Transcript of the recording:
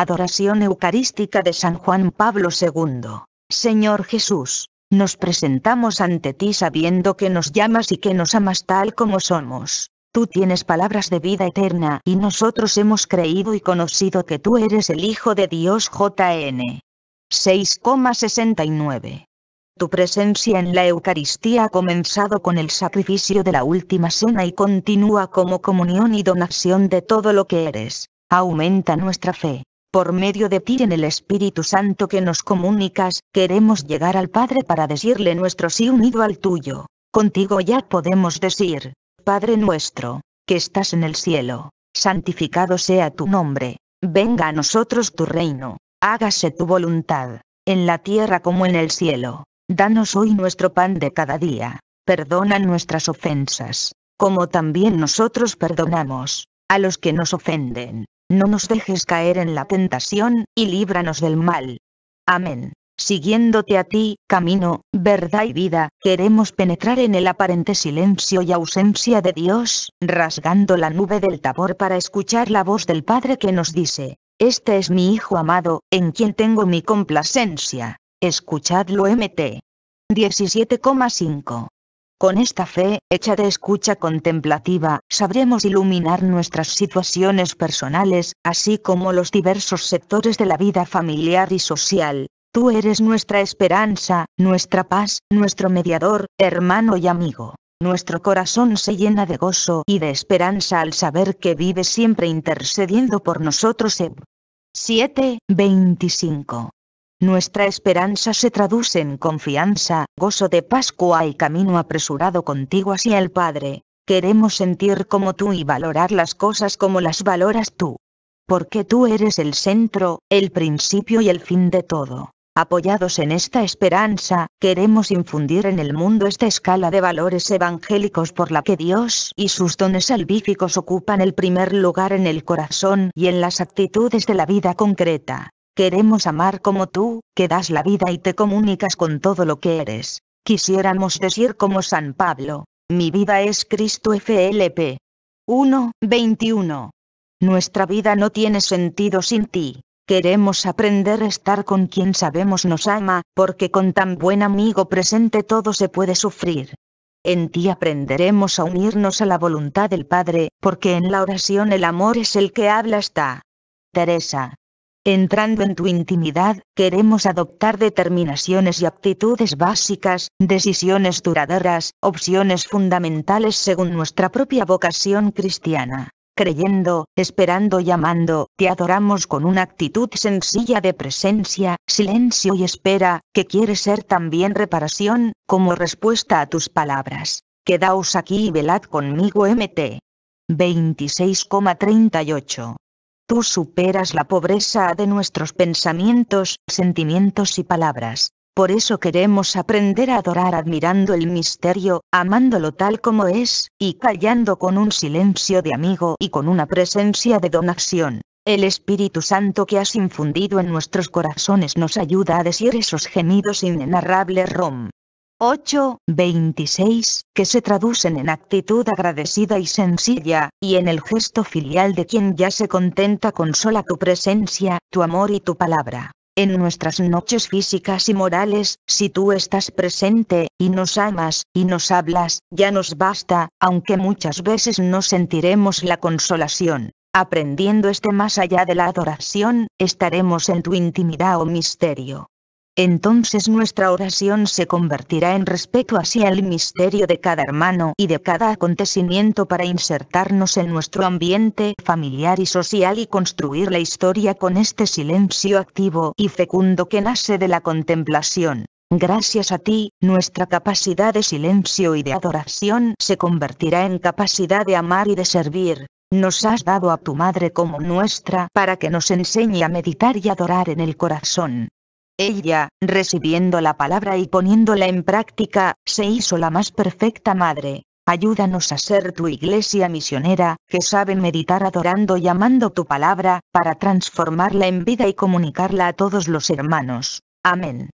Adoración Eucarística de San Juan Pablo II. Señor Jesús, nos presentamos ante ti sabiendo que nos llamas y que nos amas tal como somos. Tú tienes palabras de vida eterna y nosotros hemos creído y conocido que tú eres el Hijo de Dios JN. 6,69. Tu presencia en la Eucaristía ha comenzado con el sacrificio de la última cena y continúa como comunión y donación de todo lo que eres. Aumenta nuestra fe, por medio de ti en el Espíritu Santo que nos comunicas, queremos llegar al Padre para decirle nuestro sí unido al tuyo. Contigo ya podemos decir, Padre nuestro, que estás en el cielo, santificado sea tu nombre, venga a nosotros tu reino, hágase tu voluntad, en la tierra como en el cielo. Danos hoy nuestro pan de cada día, perdona nuestras ofensas, como también nosotros perdonamos, a los que nos ofenden no nos dejes caer en la tentación, y líbranos del mal. Amén. Siguiéndote a ti, camino, verdad y vida, queremos penetrar en el aparente silencio y ausencia de Dios, rasgando la nube del tabor para escuchar la voz del Padre que nos dice, Este es mi Hijo amado, en quien tengo mi complacencia. Escuchadlo MT. 17,5 con esta fe, hecha de escucha contemplativa, sabremos iluminar nuestras situaciones personales, así como los diversos sectores de la vida familiar y social. Tú eres nuestra esperanza, nuestra paz, nuestro mediador, hermano y amigo. Nuestro corazón se llena de gozo y de esperanza al saber que vive siempre intercediendo por nosotros. 7.25 nuestra esperanza se traduce en confianza, gozo de Pascua y camino apresurado contigo hacia el Padre. Queremos sentir como tú y valorar las cosas como las valoras tú. Porque tú eres el centro, el principio y el fin de todo. Apoyados en esta esperanza, queremos infundir en el mundo esta escala de valores evangélicos por la que Dios y sus dones salvíficos ocupan el primer lugar en el corazón y en las actitudes de la vida concreta. Queremos amar como tú, que das la vida y te comunicas con todo lo que eres. Quisiéramos decir como San Pablo, mi vida es Cristo FLP. 1, 21. Nuestra vida no tiene sentido sin ti. Queremos aprender a estar con quien sabemos nos ama, porque con tan buen amigo presente todo se puede sufrir. En ti aprenderemos a unirnos a la voluntad del Padre, porque en la oración el amor es el que habla está. Teresa. Entrando en tu intimidad, queremos adoptar determinaciones y actitudes básicas, decisiones duraderas, opciones fundamentales según nuestra propia vocación cristiana. Creyendo, esperando y amando, te adoramos con una actitud sencilla de presencia, silencio y espera, que quiere ser también reparación, como respuesta a tus palabras. Quedaos aquí y velad conmigo MT. 26,38 Tú superas la pobreza de nuestros pensamientos, sentimientos y palabras. Por eso queremos aprender a adorar admirando el misterio, amándolo tal como es, y callando con un silencio de amigo y con una presencia de donación. El Espíritu Santo que has infundido en nuestros corazones nos ayuda a decir esos gemidos inenarrables Rom. 8, 26, que se traducen en actitud agradecida y sencilla, y en el gesto filial de quien ya se contenta con sola tu presencia, tu amor y tu palabra. En nuestras noches físicas y morales, si tú estás presente, y nos amas, y nos hablas, ya nos basta, aunque muchas veces no sentiremos la consolación. Aprendiendo este más allá de la adoración, estaremos en tu intimidad o oh misterio entonces nuestra oración se convertirá en respeto hacia el misterio de cada hermano y de cada acontecimiento para insertarnos en nuestro ambiente familiar y social y construir la historia con este silencio activo y fecundo que nace de la contemplación. Gracias a ti, nuestra capacidad de silencio y de adoración se convertirá en capacidad de amar y de servir, nos has dado a tu madre como nuestra para que nos enseñe a meditar y adorar en el corazón. Ella, recibiendo la palabra y poniéndola en práctica, se hizo la más perfecta madre. Ayúdanos a ser tu iglesia misionera, que sabe meditar adorando y amando tu palabra, para transformarla en vida y comunicarla a todos los hermanos. Amén.